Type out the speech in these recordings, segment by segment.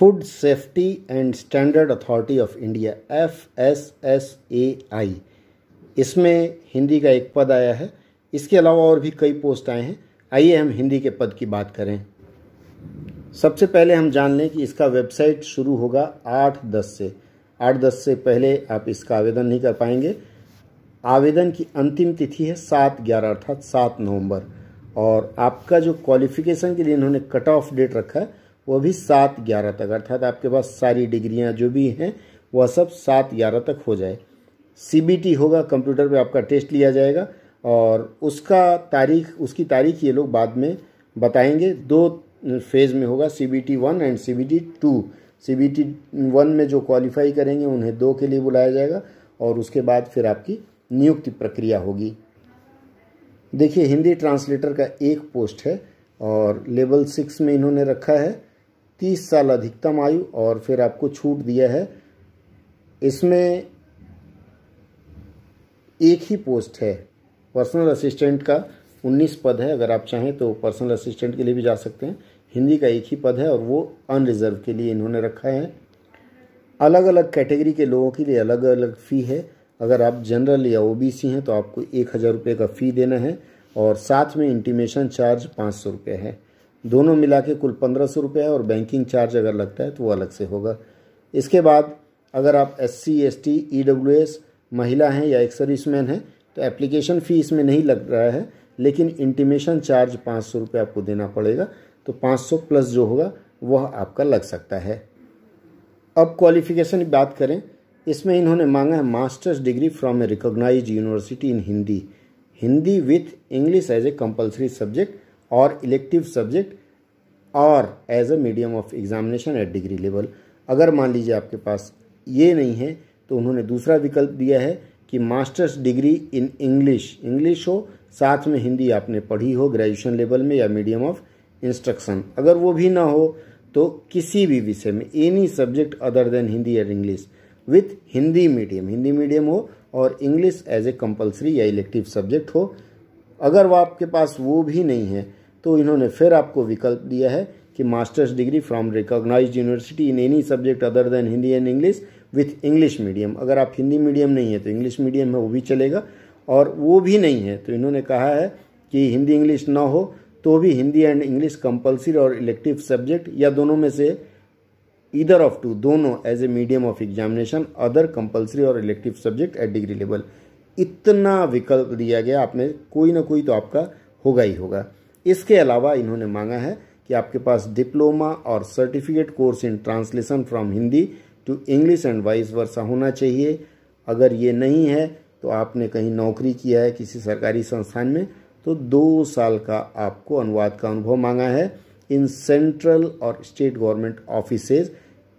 food safety and standard authority of India F S S A I इसमें हिंदी का एक पद आया है इसके अलावा और भी कई पोस्ट आए हैं आइए हम हिंदी के पद की बात करें सबसे पहले हम जान लें कि इसका वेबसाइट शुरू होगा आठ दस से आठ दस से पहले आप इसका आवेदन नहीं कर पाएंगे आवेदन की अंतिम तिथि है सात ग्यारह अर्थात सात नवंबर और आपका जो क्वालिफिकेशन के लिए इन्होंने कट ऑफ डेट रखा है वो भी सात ग्यारह तक अर्थात आपके पास सारी डिग्रियाँ जो भी हैं वह सब सात ग्यारह तक हो जाए सी होगा कंप्यूटर पे आपका टेस्ट लिया जाएगा और उसका तारीख उसकी तारीख ये लोग बाद में बताएंगे दो फेज़ में होगा C B T one and C B T two C B T one में जो क्वालिफाई करेंगे उन्हें दो के लिए बुलाया जाएगा और उसके बाद फिर आपकी नियुक्ति प्रक्रिया होगी देखिए हिंदी ट्रांसलेटर का एक पोस्ट है और लेवल सिक्स में इन्होंने रखा है तीस साल अधिकतम आयु और फिर आपको छूट दिया है इसमें एक ही पोस्ट है पर्सनल असिस्टेंट का उन्नीस पद है अगर आप चाहें तो पर्सनल असिस्टेंट के लिए भी जा सकते हैं हिंदी का एक ही पद है और वो अनरिजर्व के लिए इन्होंने रखा है अलग अलग कैटेगरी के लोगों के लिए अलग अलग फ़ी है अगर आप जनरल या ओबीसी हैं तो आपको एक हज़ार रुपये का फ़ी देना है और साथ में इंटीमेशन चार्ज पाँच सौ रुपये है दोनों मिला के कुल पंद्रह सौ रुपये है और बैंकिंग चार्ज अगर लगता है तो वो अलग से होगा इसके बाद अगर आप S C S T E W S महिला हैं या एक सर्विसमैन हैं तो एप्लीकेशन फ़ी इसमें नहीं लग रहा है लेकिन इंटीमेशन चार्ज पाँच सौ रुपये आपको देना पड़ेगा तो पाँच सौ प्लस जो होगा वह आपका लग सकता है अब क्वालिफिकेशन की बात करें इसमें इन्होंने मांगा है masters degree from a recognise university in Hindi Hindi with English as a compulsory subject और इलेक्टिव सब्जेक्ट और as a medium of examination at degree level अगर मान लीजिए आपके पास ये नहीं है तो उन्होंने दूसरा विकल्प दिया है कि masters degree in English English हो साथ में हिंदी आपने पढ़ी हो ग्रेजुएशन लेवल में या मीडियम ऑफ इंस्ट्रक्शन अगर वो भी ना हो तो किसी भी विषय में any subject other than Hindi and English with Hindi medium Hindi medium हो और इंग्लिश एज ए कंपलसरी या इलेक्टिव सब्जेक्ट हो अगर वो आपके पास वो भी नहीं है तो इन्होंने फिर आपको विकल्प दिया है कि masters degree from recognised university in any subject other than Hindi and English with English medium अगर आप हिंदी मीडियम नहीं है तो इंग्लिश मीडियम है वो भी चलेगा और वो भी नहीं है तो इन्होंने कहा है कि हिंदी इंग्लिश ना हो तो भी हिंदी एंड इंग्लिश कंपलसरी और इलेक्टिव सब्जेक्ट या दोनों में से ईदर ऑफ टू दोनों as a medium of examination other compulsory और elective subject at degree level इतना विकल्प दिया गया आपने कोई ना कोई तो आपका होगा ही होगा इसके अलावा इन्होंने मांगा है कि आपके पास डिप्लोमा और certificate course in translation from Hindi to English and vice versa होना चाहिए अगर ये नहीं है तो आपने कहीं नौकरी किया है किसी सरकारी संस्थान में तो दो साल का आपको अनुवाद का अनुभव मांगा है इन सेंट्रल और state government offices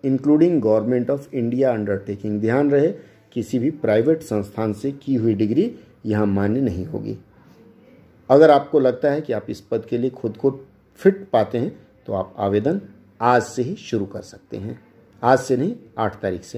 including government of India undertaking ध्यान रहे किसी भी प्राइवेट संस्थान से की हुई डिग्री यहाँ मान्य नहीं होगी अगर आपको लगता है कि आप इस पद के लिए खुद को फिट पाते हैं तो आप आवेदन आज से ही शुरू कर सकते हैं आज से नहीं आठ तारीख से